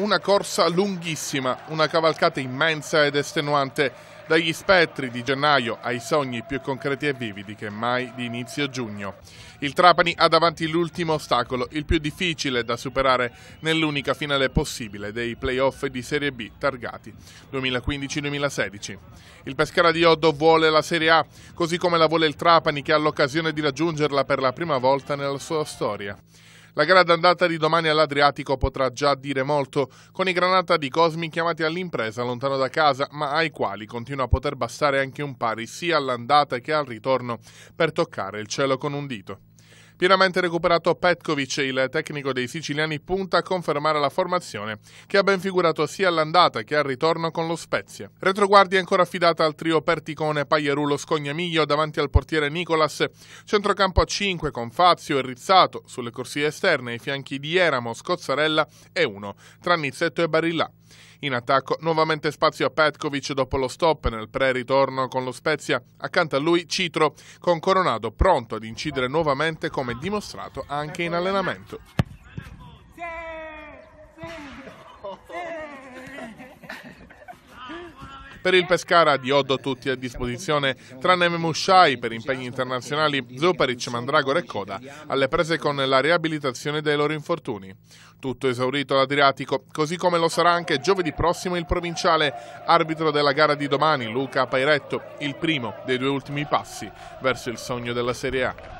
una corsa lunghissima, una cavalcata immensa ed estenuante, dagli spettri di gennaio ai sogni più concreti e vividi che mai di inizio giugno. Il Trapani ha davanti l'ultimo ostacolo, il più difficile da superare nell'unica finale possibile dei playoff di Serie B targati 2015-2016. Il Pescara di Oddo vuole la Serie A, così come la vuole il Trapani che ha l'occasione di raggiungerla per la prima volta nella sua storia. La gara d'andata di domani all'Adriatico potrà già dire molto, con i granata di Cosmi chiamati all'impresa lontano da casa, ma ai quali continua a poter bastare anche un pari sia all'andata che al ritorno per toccare il cielo con un dito. Pienamente recuperato Petkovic, il tecnico dei siciliani punta a confermare la formazione che ha ben figurato sia all'andata che al ritorno con lo Spezia. Retroguardia ancora affidata al trio Perticone, Pagliarulo, Scognamiglio davanti al portiere Nicolas, centrocampo a 5 con Fazio e Rizzato, sulle corsie esterne ai fianchi di Eramo, Scozzarella e 1 tra Nizzetto e Barilla. In attacco nuovamente spazio a Petkovic dopo lo stop nel pre-ritorno con lo Spezia. Accanto a lui Citro con Coronado pronto ad incidere nuovamente come dimostrato anche in allenamento. Per il Pescara di Oddo tutti a disposizione, tranne Memushai per impegni internazionali, Zoparic, Mandragora e Coda, alle prese con la riabilitazione dei loro infortuni. Tutto esaurito l'Adriatico, così come lo sarà anche giovedì prossimo il provinciale, arbitro della gara di domani, Luca Pairetto, il primo dei due ultimi passi verso il sogno della Serie A.